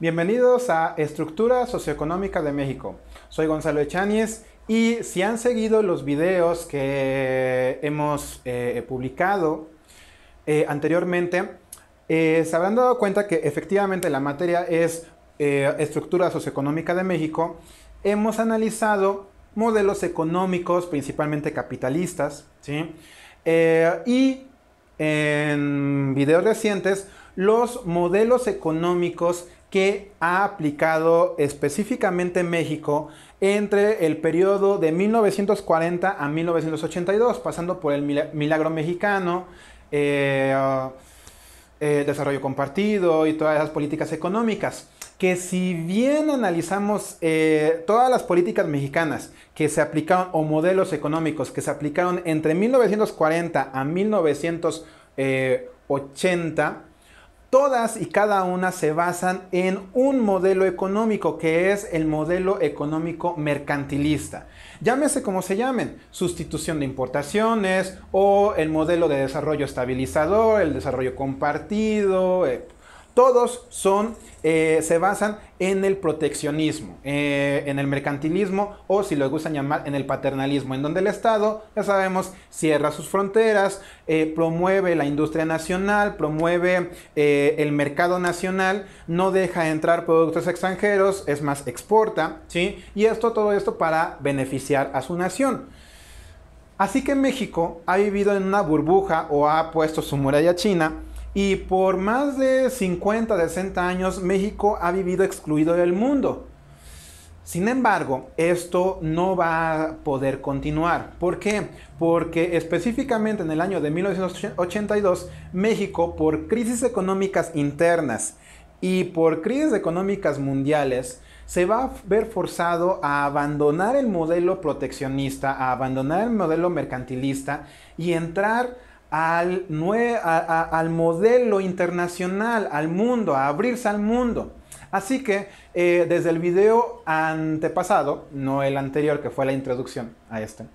Bienvenidos a Estructura Socioeconómica de México. Soy Gonzalo Echáñez. y si han seguido los videos que hemos eh, publicado eh, anteriormente, eh, se habrán dado cuenta que efectivamente la materia es Estructura Socioeconómica de México. Hemos analizado modelos económicos, principalmente capitalistas, y en videos recientes los modelos económicos que ha aplicado específicamente México entre el periodo de 1940 a 1982, pasando por el milagro mexicano, eh, eh, desarrollo compartido y todas esas políticas económicas. Que si bien analizamos eh, todas las políticas mexicanas que se aplicaron o modelos económicos que se aplicaron entre 1940 a 1980, Todas y cada una se basan en un modelo económico que es el modelo económico mercantilista. Llámese como se llamen, sustitución de importaciones o el modelo de desarrollo estabilizador, el desarrollo compartido, eh, todos son, eh, se basan en el proteccionismo, eh, en el mercantilismo o si lo gustan llamar en el paternalismo, en donde el Estado, ya sabemos, cierra sus fronteras, eh, promueve la industria nacional, promueve el mercado nacional, no deja entrar productos extranjeros, es más, exporta, ¿sí? Y esto, todo esto para beneficiar a su nación. Así que México ha vivido en una burbuja o ha puesto su muralla china y por más de 50, 60 años, México ha vivido excluido del mundo. Sin embargo, esto no va a poder continuar. ¿Por qué? Porque específicamente en el año de 1982, México, por crisis económicas internas y por crisis económicas mundiales, se va a ver forzado a abandonar el modelo proteccionista, a abandonar el modelo mercantilista y entrar al, modelo internacional, al mundo, a abrirse al mundo. Así que eh, desde el video antepasado, no el anterior que fue la introducción a este,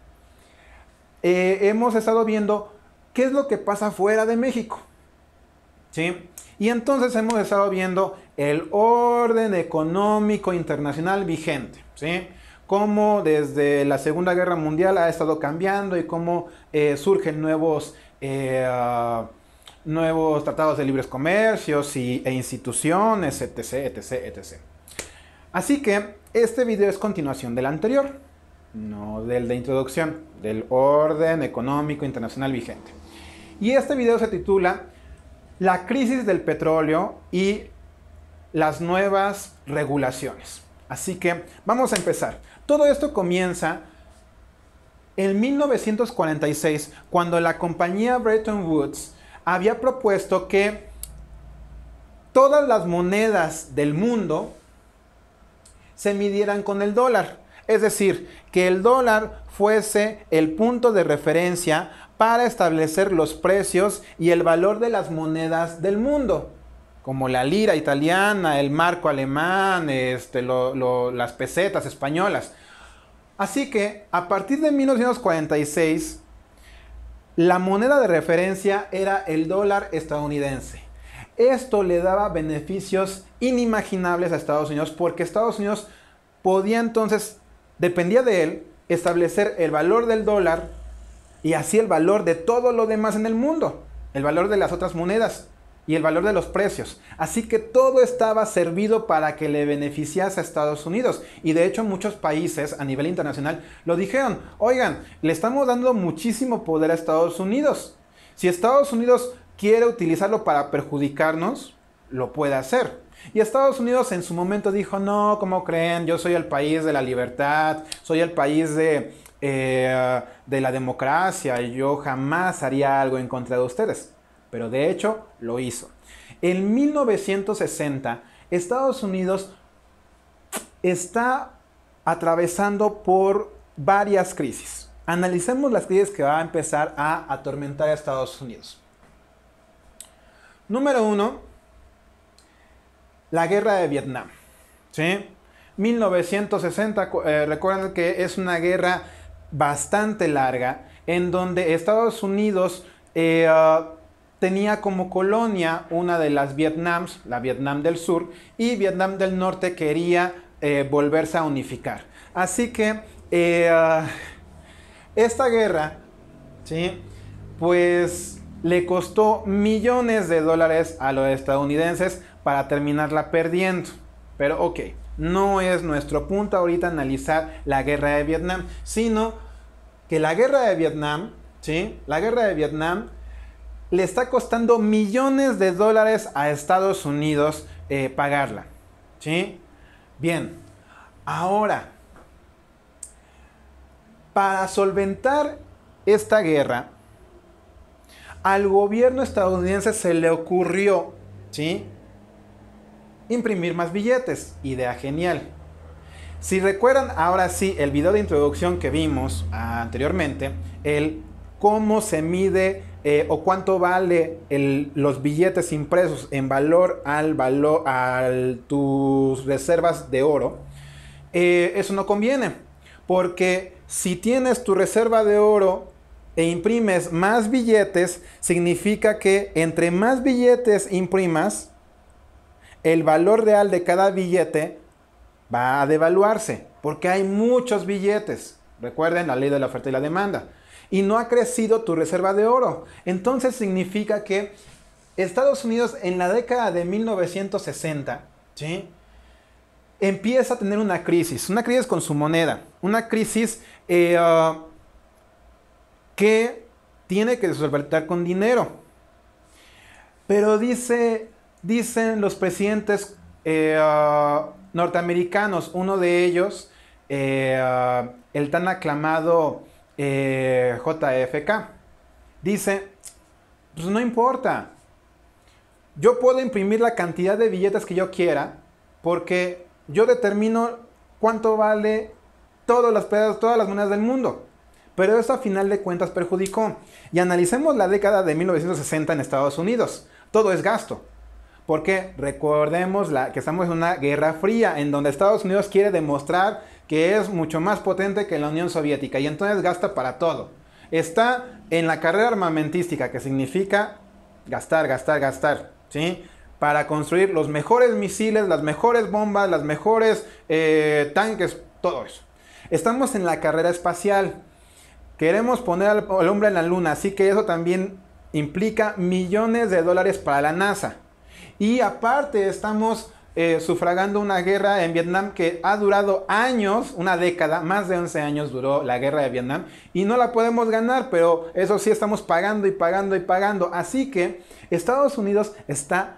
eh, hemos estado viendo qué es lo que pasa fuera de México. Y entonces hemos estado viendo el orden económico internacional vigente, ¿sí? Cómo desde la Segunda Guerra Mundial ha estado cambiando y cómo eh, surgen nuevos eh, nuevos tratados de libres comercios e instituciones, etc, etc, etc. Así que este video es continuación del anterior, no del de introducción, del orden económico internacional vigente. Y este video se titula La crisis del petróleo y las nuevas regulaciones. Así que vamos a empezar. Todo esto comienza en 1946, cuando la compañía Bretton Woods había propuesto que todas las monedas del mundo se midieran con el dólar. Es decir, que el dólar fuese el punto de referencia para establecer los precios y el valor de las monedas del mundo, como la lira italiana, el marco alemán, este, las pesetas españolas. Así que a partir de 1946, la moneda de referencia era el dólar estadounidense. Esto le daba beneficios inimaginables a Estados Unidos porque Estados Unidos podía entonces, dependía de él, establecer el valor del dólar y así el valor de todo lo demás en el mundo, el valor de las otras monedas y el valor de los precios. Así que todo estaba servido para que le beneficiase a Estados Unidos. Y de hecho muchos países a nivel internacional lo dijeron, oigan, le estamos dando muchísimo poder a Estados Unidos. Si Estados Unidos quiere utilizarlo para perjudicarnos, lo puede hacer. Y Estados Unidos en su momento dijo, no, ¿cómo creen? Yo soy el país de la libertad, soy el país de, eh, la democracia, y yo jamás haría algo en contra de ustedes pero de hecho lo hizo. En 1960, Estados Unidos está atravesando por varias crisis. Analicemos las crisis que va a empezar a atormentar a Estados Unidos. Número uno, la guerra de Vietnam. ¿sí? 1960, eh, recuerden que es una guerra bastante larga en donde Estados Unidos eh, ah, tenía como colonia una de las Vietnams, la Vietnam del Sur, y Vietnam del Norte quería eh, volverse a unificar. Así que eh, esta guerra, ¿sí? pues le costó millones de dólares a los estadounidenses para terminarla perdiendo. Pero ok, no es nuestro punto ahorita analizar la guerra de Vietnam, sino que la guerra de Vietnam, ¿sí? la guerra de Vietnam le está costando millones de dólares a Estados Unidos eh, pagarla. ¿Sí? Bien, ahora, para solventar esta guerra, al gobierno estadounidense se le ocurrió, ¿sí? Imprimir más billetes. Idea genial. Si recuerdan ahora sí el video de introducción que vimos anteriormente, el cómo se mide eh, o cuánto vale los billetes impresos en valor al valor a tus reservas de oro, eh, eso no conviene. Porque si tienes tu reserva de oro e imprimes más billetes, significa que entre más billetes imprimas, el valor real de cada billete va a devaluarse. Porque hay muchos billetes. Recuerden la ley de la oferta y la demanda. Y no ha crecido tu reserva de oro. Entonces significa que Estados Unidos en la década de 1960, empieza a tener una crisis, una crisis con su moneda, una crisis eh, ah, que tiene que solventar con dinero. Pero dice, dicen los presidentes eh, ah, norteamericanos, uno de ellos, eh, ah, el tan aclamado eh, JFK. Dice, pues no importa, yo puedo imprimir la cantidad de billetes que yo quiera porque yo determino cuánto vale todas las todas las monedas del mundo. Pero eso a final de cuentas perjudicó. Y analicemos la década de 1960 en Estados Unidos. Todo es gasto. Porque recordemos la, que estamos en una guerra fría en donde Estados Unidos quiere demostrar que es mucho más potente que la Unión Soviética y entonces gasta para todo. Está en la carrera armamentística, que significa gastar, gastar, gastar, ¿sí? Para construir los mejores misiles, las mejores bombas, las mejores eh, tanques, todo eso. Estamos en la carrera espacial. Queremos poner al hombre en la luna, así que eso también implica millones de dólares para la NASA. Y aparte estamos eh, sufragando una guerra en Vietnam que ha durado años, una década, más de 11 años duró la guerra de Vietnam y no la podemos ganar, pero eso sí estamos pagando y pagando y pagando. Así que Estados Unidos está...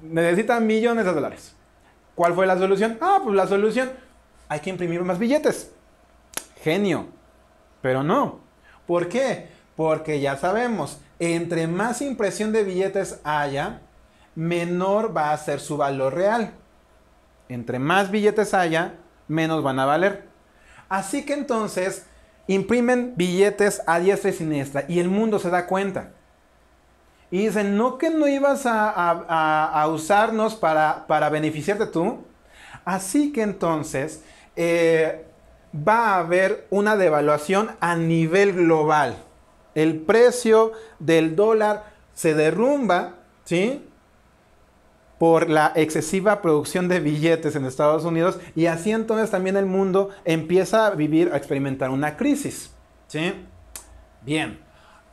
necesita millones de dólares. ¿Cuál fue la solución? Ah, pues la solución, hay que imprimir más billetes. Genio. Pero no. ¿Por qué? Porque ya sabemos, entre más impresión de billetes haya, menor va a ser su valor real. Entre más billetes haya, menos van a valer. Así que entonces imprimen billetes a diestra y siniestra y el mundo se da cuenta. Y dicen, no que no ibas a, usarnos para, beneficiarte tú. Así que entonces eh, va a haber una devaluación a nivel global. El precio del dólar se derrumba, ¿sí? por la excesiva producción de billetes en Estados Unidos y así entonces también el mundo empieza a vivir, a experimentar una crisis. ¿Sí? Bien,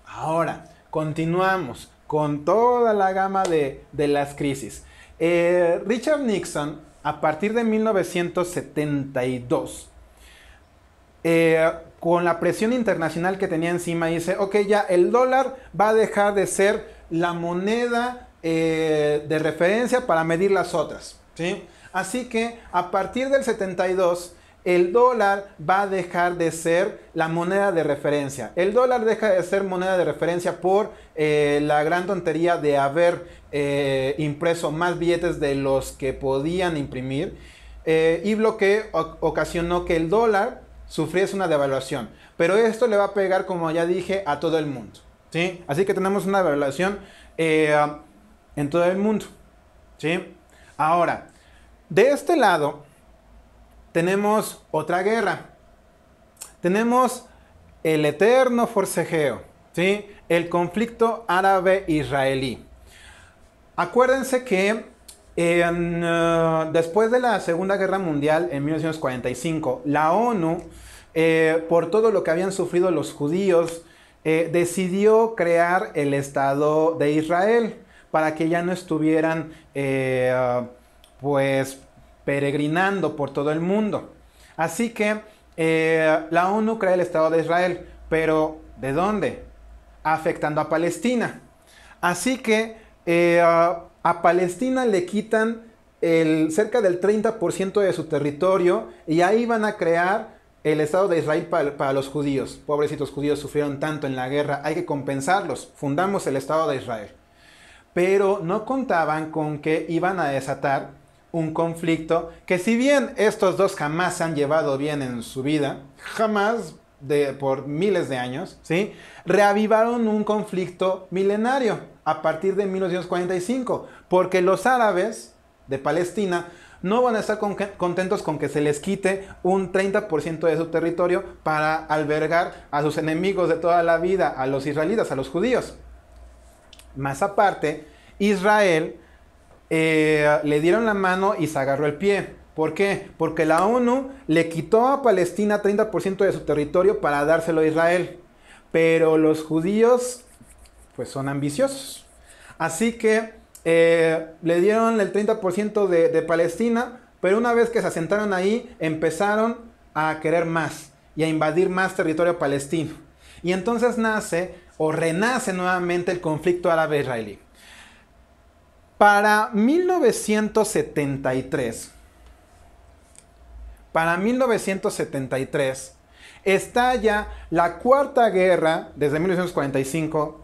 ahora continuamos con toda la gama de, las crisis. Eh, Richard Nixon, a partir de 1972, eh, con la presión internacional que tenía encima, dice, ok, ya el dólar va a dejar de ser la moneda eh, de referencia para medir las otras. ¿sí? Así que a partir del 72 el dólar va a dejar de ser la moneda de referencia. El dólar deja de ser moneda de referencia por eh, la gran tontería de haber eh, impreso más billetes de los que podían imprimir y lo que ocasionó que el dólar sufriese una devaluación. Pero esto le va a pegar, como ya dije, a todo el mundo. ¿sí? Así que tenemos una devaluación en todo el mundo. ¿Sí? Ahora, de este lado tenemos otra guerra. Tenemos el eterno forcejeo, ¿sí? El conflicto árabe-israelí. Acuérdense que eh, después de la Segunda Guerra Mundial en 1945, la ONU, eh, por todo lo que habían sufrido los judíos, eh, decidió crear el Estado de Israel para que ya no estuvieran eh, pues peregrinando por todo el mundo. Así que eh, la ONU crea el Estado de Israel, pero ¿de dónde? Afectando a Palestina. Así que eh, a Palestina le quitan el, cerca del 30% de su territorio y ahí van a crear el Estado de Israel para, los judíos. Pobrecitos judíos sufrieron tanto en la guerra, hay que compensarlos. Fundamos el Estado de Israel pero no contaban con que iban a desatar un conflicto que si bien estos dos jamás se han llevado bien en su vida, jamás por miles de años, ¿sí? reavivaron un conflicto milenario a partir de 1945, porque los árabes de Palestina no van a estar contentos con que se les quite un 30% de su territorio para albergar a sus enemigos de toda la vida, a los israelitas, a los judíos. Más aparte, Israel eh, le dieron la mano y se agarró el pie. ¿Por qué? Porque la ONU le quitó a Palestina 30% de su territorio para dárselo a Israel. Pero los judíos, pues son ambiciosos. Así que eh, le dieron el 30% de, de Palestina, pero una vez que se asentaron ahí, empezaron a querer más y a invadir más territorio palestino. Y entonces nace o renace nuevamente el conflicto árabe-israelí. Para 1973, para 1973, Estalla la cuarta guerra desde 1945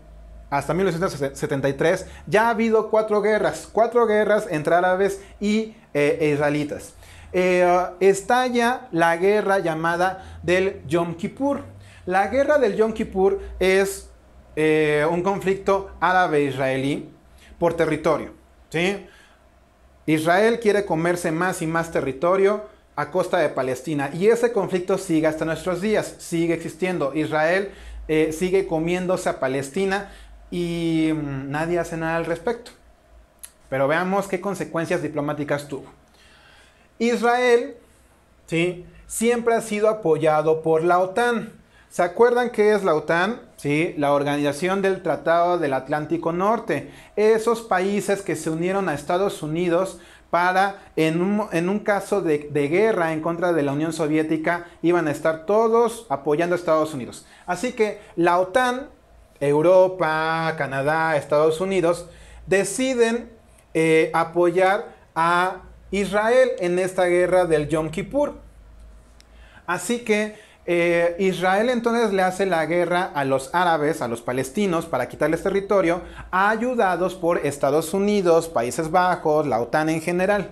hasta 1973. Ya ha habido cuatro guerras, cuatro guerras entre árabes y eh, israelitas. Eh, estalla la guerra llamada del Yom Kippur. La guerra del Yom Kippur es eh, un conflicto árabe-israelí por territorio. Israel quiere comerse más y más territorio a costa de Palestina y ese conflicto sigue hasta nuestros días, sigue existiendo. Israel eh, sigue comiéndose a Palestina y mm, nadie hace nada al respecto. Pero veamos qué consecuencias diplomáticas tuvo. Israel siempre ha sido apoyado por la OTAN. ¿Se acuerdan qué es la OTAN? ¿sí? la Organización del Tratado del Atlántico Norte, esos países que se unieron a Estados Unidos para, en un, caso de, guerra en contra de la Unión Soviética, iban a estar todos apoyando a Estados Unidos. Así que la OTAN, Europa, Canadá, Estados Unidos, deciden eh, apoyar a Israel en esta guerra del Yom Kippur. Así que eh, Israel entonces le hace la guerra a los árabes, a los palestinos, para quitarles territorio, ayudados por Estados Unidos, Países Bajos, la OTAN en general.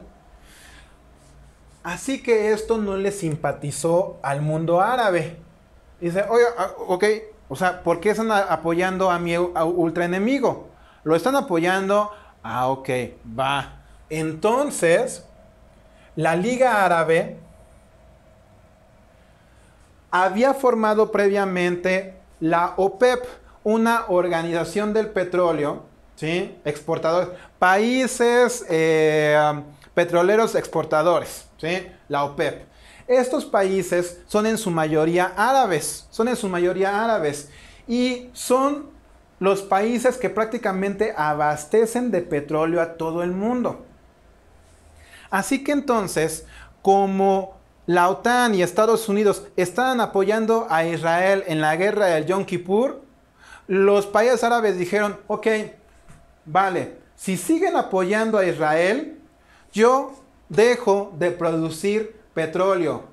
Así que esto no le simpatizó al mundo árabe. Dice, oye, ah, ok, o sea, ¿por qué están apoyando a mi ultra enemigo Lo están apoyando, ah, ok, va. Entonces, la Liga Árabe había formado previamente la OPEP, e una organización del petróleo, ¿sí? Exportadores, países eh, petroleros exportadores, ¿sí? La OPEP. E Estos países son en su mayoría árabes, son en su mayoría árabes y son los países que prácticamente abastecen de petróleo a todo el mundo. Así que entonces, como la OTAN y Estados Unidos estaban apoyando a Israel en la guerra del Yom Kippur, los países árabes dijeron, ok, vale, si siguen apoyando a Israel, yo dejo de producir petróleo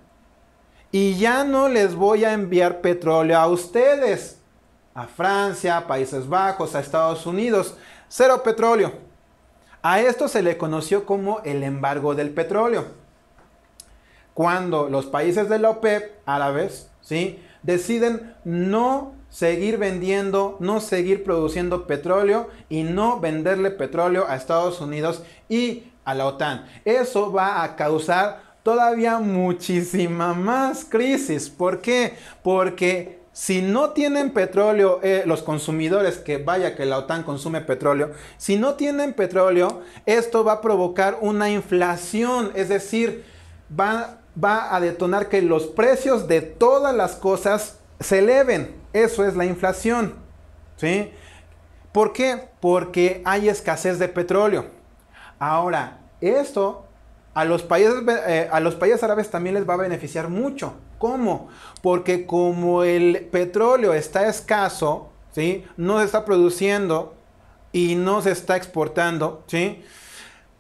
y ya no les voy a enviar petróleo a ustedes, a Francia, a Países Bajos, a Estados Unidos, cero petróleo. A esto se le conoció como el embargo del petróleo cuando los países de la OPEP árabes, ¿sí? Deciden no seguir vendiendo, no seguir produciendo petróleo y no venderle petróleo a Estados Unidos y a la OTAN. Eso va a causar todavía muchísima más crisis. ¿Por qué? Porque si no tienen petróleo, eh, los consumidores, que vaya que la OTAN consume petróleo, si no tienen petróleo, esto va a provocar una inflación, es decir, va va a detonar que los precios de todas las cosas se eleven. Eso es la inflación. ¿Sí? ¿Por qué? Porque hay escasez de petróleo. Ahora, esto a los países, eh, a los países árabes también les va a beneficiar mucho. ¿Cómo? Porque como el petróleo está escaso, ¿sí? no se está produciendo y no se está exportando, ¿sí?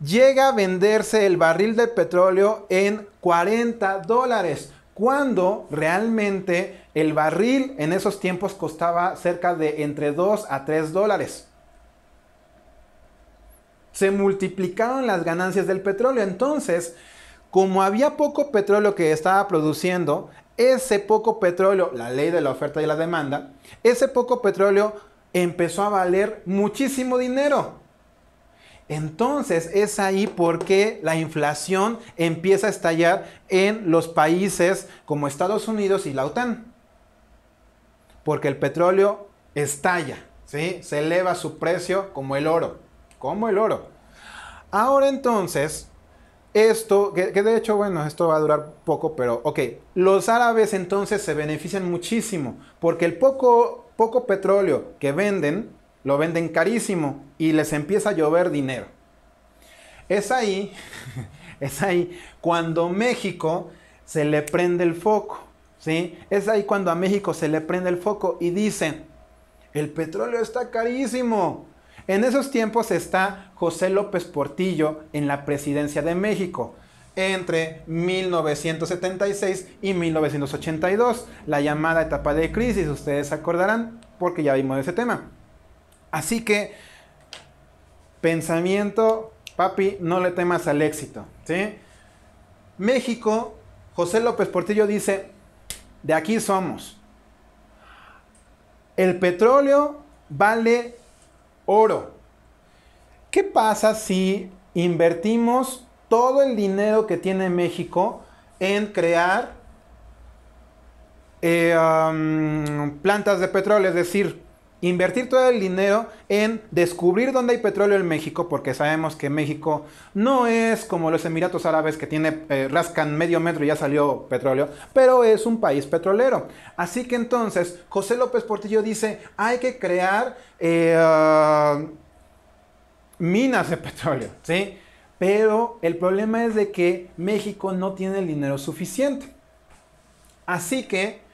llega a venderse el barril de petróleo en 40 dólares, cuando realmente el barril en esos tiempos costaba cerca de entre 2 a 3 dólares. Se multiplicaron las ganancias del petróleo, entonces, como había poco petróleo que estaba produciendo, ese poco petróleo, la ley de la oferta y la demanda, ese poco petróleo empezó a valer muchísimo dinero. Entonces es ahí porque la inflación empieza a estallar en los países como Estados Unidos y la OTAN. Porque el petróleo estalla, ¿sí? se eleva su precio como el oro, como el oro. Ahora entonces, esto, que, de hecho, bueno, esto va a durar poco, pero ok, los árabes entonces se benefician muchísimo porque el poco, poco petróleo que venden, lo venden carísimo y les empieza a llover dinero. Es ahí, es ahí cuando México se le prende el foco, ¿sí? Es ahí cuando a México se le prende el foco y dicen, el petróleo está carísimo. En esos tiempos está José López Portillo en la presidencia de México entre 1976 y 1982, la llamada etapa de crisis, ustedes acordarán, porque ya vimos ese tema. Así que, pensamiento, papi, no le temas al éxito. México, José López Portillo dice, de aquí somos. El petróleo vale oro. ¿Qué pasa si invertimos todo el dinero que tiene México en crear eh, um, plantas de petróleo? Es decir, invertir todo el dinero en descubrir dónde hay petróleo en México, porque sabemos que México no es como los Emiratos Árabes que tiene eh, rascan medio metro y ya salió petróleo, pero es un país petrolero. Así que entonces José López Portillo dice hay que crear eh, minas de petróleo, ¿sí? Pero el problema es de que México no tiene el dinero suficiente. Así que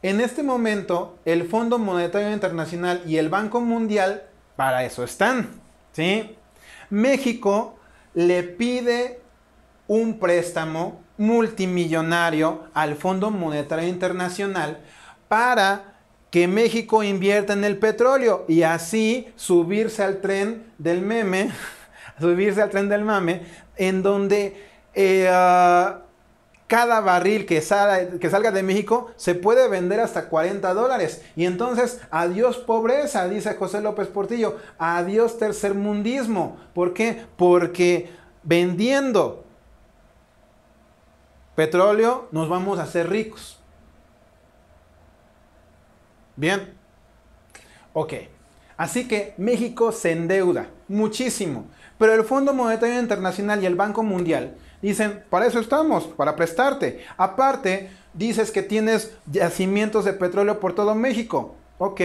en este momento, el Fondo Monetario Internacional y el Banco Mundial para eso están, ¿sí? México le pide un préstamo multimillonario al Fondo Monetario Internacional para que México invierta en el petróleo y así subirse al tren del meme, subirse al tren del mame, en donde eh, ah, cada barril que, salga de México se puede vender hasta 40 dólares. Y entonces, adiós pobreza, dice José López Portillo, adiós tercermundismo. ¿Por qué? Porque vendiendo petróleo nos vamos a hacer ricos. Bien. Ok. Así que México se endeuda muchísimo. Pero el Fondo Monetario Internacional y el Banco Mundial Dicen, para eso estamos, para prestarte. Aparte, dices que tienes yacimientos de petróleo por todo México. Ok,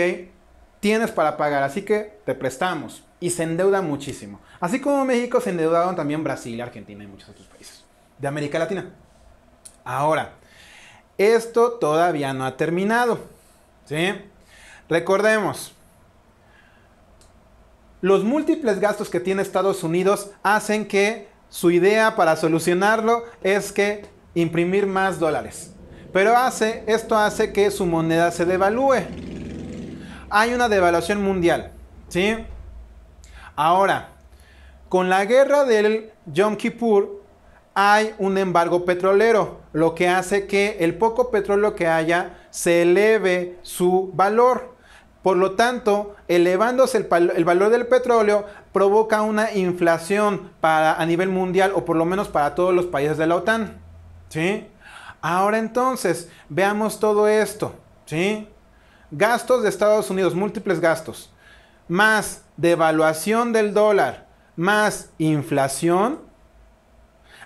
tienes para pagar, así que te prestamos. Y se endeuda muchísimo. Así como México se endeudaron también Brasil, Argentina y muchos otros países de América Latina. Ahora, esto todavía no ha terminado. ¿sí? Recordemos, los múltiples gastos que tiene Estados Unidos hacen que su idea para solucionarlo es que imprimir más dólares. Pero hace, esto hace que su moneda se devalúe. Hay una devaluación mundial, ¿sí? Ahora, con la guerra del Yom Kippur hay un embargo petrolero, lo que hace que el poco petróleo que haya se eleve su valor. Por lo tanto, elevándose el, el valor del petróleo, provoca una inflación para, a nivel mundial o por lo menos para todos los países de la OTAN. ¿Sí? Ahora entonces, veamos todo esto. ¿Sí? Gastos de Estados Unidos, múltiples gastos, más devaluación del dólar, más inflación,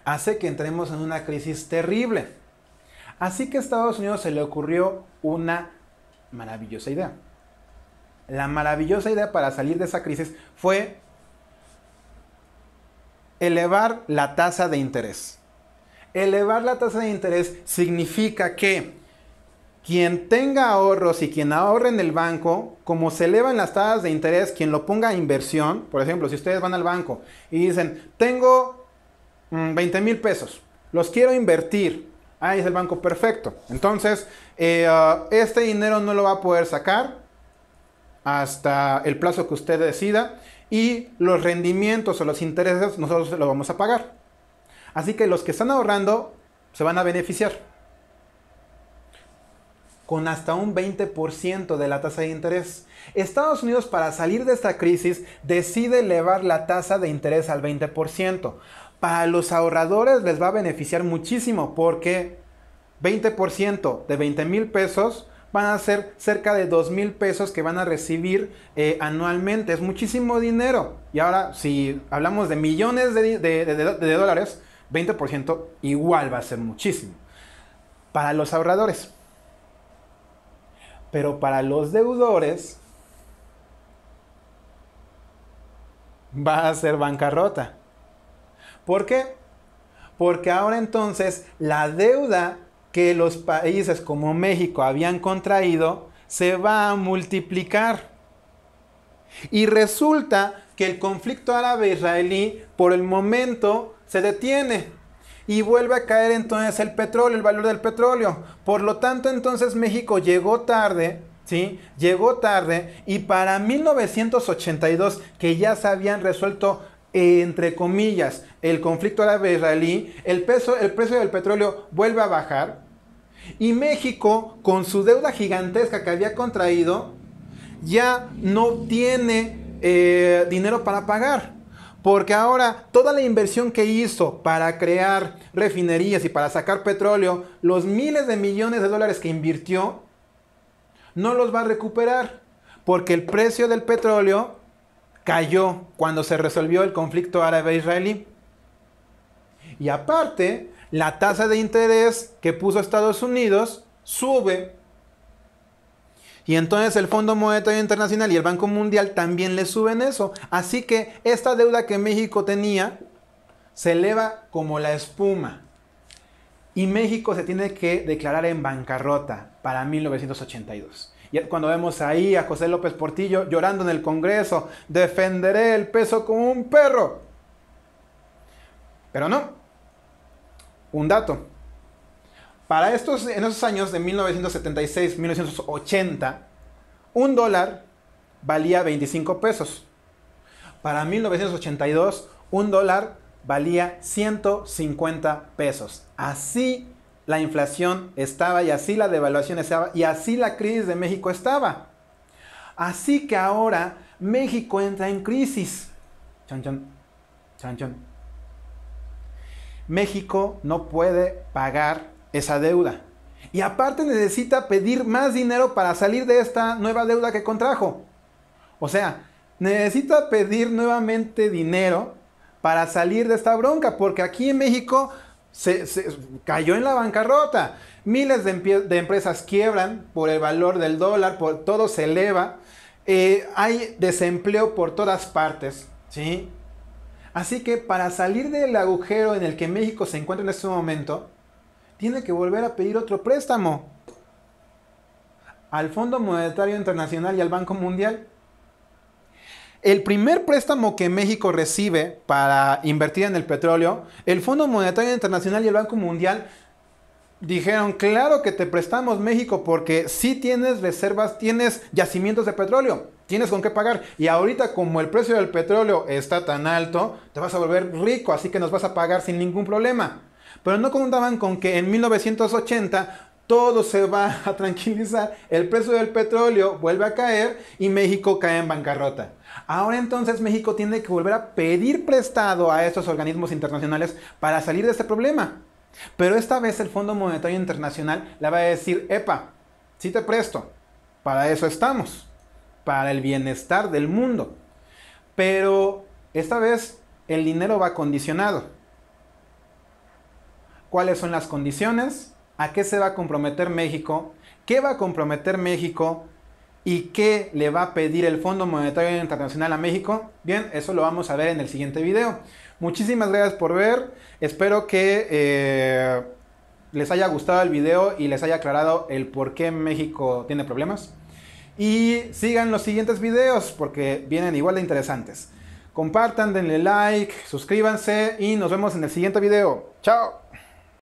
hace que entremos en una crisis terrible. Así que a Estados Unidos se le ocurrió una maravillosa idea. La maravillosa idea para salir de esa crisis fue elevar la tasa de interés. Elevar la tasa de interés significa que quien tenga ahorros y quien ahorre en el banco, como se elevan las tasas de interés, quien lo ponga a inversión, por ejemplo, si ustedes van al banco y dicen, tengo 20 mm, mil pesos, los quiero invertir, ahí es el banco perfecto. Entonces, eh, ah, este dinero no lo va a poder sacar hasta el plazo que usted decida y los rendimientos o los intereses nosotros los vamos a pagar. Así que los que están ahorrando se van a beneficiar con hasta un 20% de la tasa de interés. Estados Unidos para salir de esta crisis decide elevar la tasa de interés al 20%. Para los ahorradores les va a beneficiar muchísimo porque 20% de 20 mil pesos van a ser cerca de 2 mil pesos que van a recibir eh, anualmente. Es muchísimo dinero. Y ahora, si hablamos de millones de, de, de dólares, 20% igual va a ser muchísimo. Para los ahorradores. Pero para los deudores va a ser bancarrota. ¿Por qué? Porque ahora entonces la deuda que los países como México habían contraído se va a multiplicar. Y resulta que el conflicto árabe-israelí por el momento se detiene y vuelve a caer entonces el petróleo, el valor del petróleo. Por lo tanto, entonces México llegó tarde, ¿sí? Llegó tarde y para 1982, que ya se habían resuelto entre comillas, el conflicto árabe-israelí, el, peso, el precio del petróleo vuelve a bajar, y México, con su deuda gigantesca que había contraído, ya no tiene eh, dinero para pagar. Porque ahora toda la inversión que hizo para crear refinerías y para sacar petróleo, los miles de millones de dólares que invirtió, no los va a recuperar. Porque el precio del petróleo cayó cuando se resolvió el conflicto árabe-israelí. Y aparte, la tasa de interés que puso Estados Unidos sube. Y entonces el Fondo Monetario Internacional y el Banco Mundial también le suben eso. Así que esta deuda que México tenía se eleva como la espuma. Y México se tiene que declarar en bancarrota para 1982. Y cuando vemos ahí a José López Portillo llorando en el Congreso, defenderé el peso como un perro. Pero no, un dato. Para estos, en esos años de 1976-1980, un dólar valía 25 pesos. Para 1982, un dólar valía 150 pesos. Así la inflación estaba y así la devaluación estaba y así la crisis de México estaba. Así que ahora México entra en crisis. Chan, chan, México no puede pagar esa deuda. Y aparte necesita pedir más dinero para salir de esta nueva deuda que contrajo. O sea, necesita pedir nuevamente dinero para salir de esta bronca, porque aquí en México se, cayó en la bancarrota. Miles de, empresas quiebran por el valor del dólar, por todo se eleva. Eh, hay desempleo por todas partes, ¿sí? Así que para salir del agujero en el que México se encuentra en este momento, tiene que volver a pedir otro préstamo al Fondo Monetario Internacional y al Banco Mundial. El primer préstamo que México recibe para invertir en el petróleo, el Fondo Monetario Internacional y el Banco Mundial dijeron, claro que te prestamos México porque si tienes reservas, tienes yacimientos de petróleo, tienes con qué pagar. Y ahorita como el precio del petróleo está tan alto, te vas a volver rico, así que nos vas a pagar sin ningún problema. Pero no contaban con que en 1980 todo se va a tranquilizar, el precio del petróleo vuelve a caer y México cae en bancarrota. Ahora entonces México tiene que volver a pedir prestado a estos organismos internacionales para salir de este problema. Pero esta vez el Fondo Monetario Internacional le va a decir, "Epa, si te presto. Para eso estamos, para el bienestar del mundo." Pero esta vez el dinero va condicionado. ¿Cuáles son las condiciones? ¿A qué se va a comprometer México? ¿Qué va a comprometer México? ¿Y qué le va a pedir el Fondo Monetario Internacional a México? Bien, eso lo vamos a ver en el siguiente video. Muchísimas gracias por ver. Espero que eh, les haya gustado el video y les haya aclarado el por qué México tiene problemas. Y sigan los siguientes videos porque vienen igual de interesantes. Compartan, denle like, suscríbanse y nos vemos en el siguiente video. ¡Chao!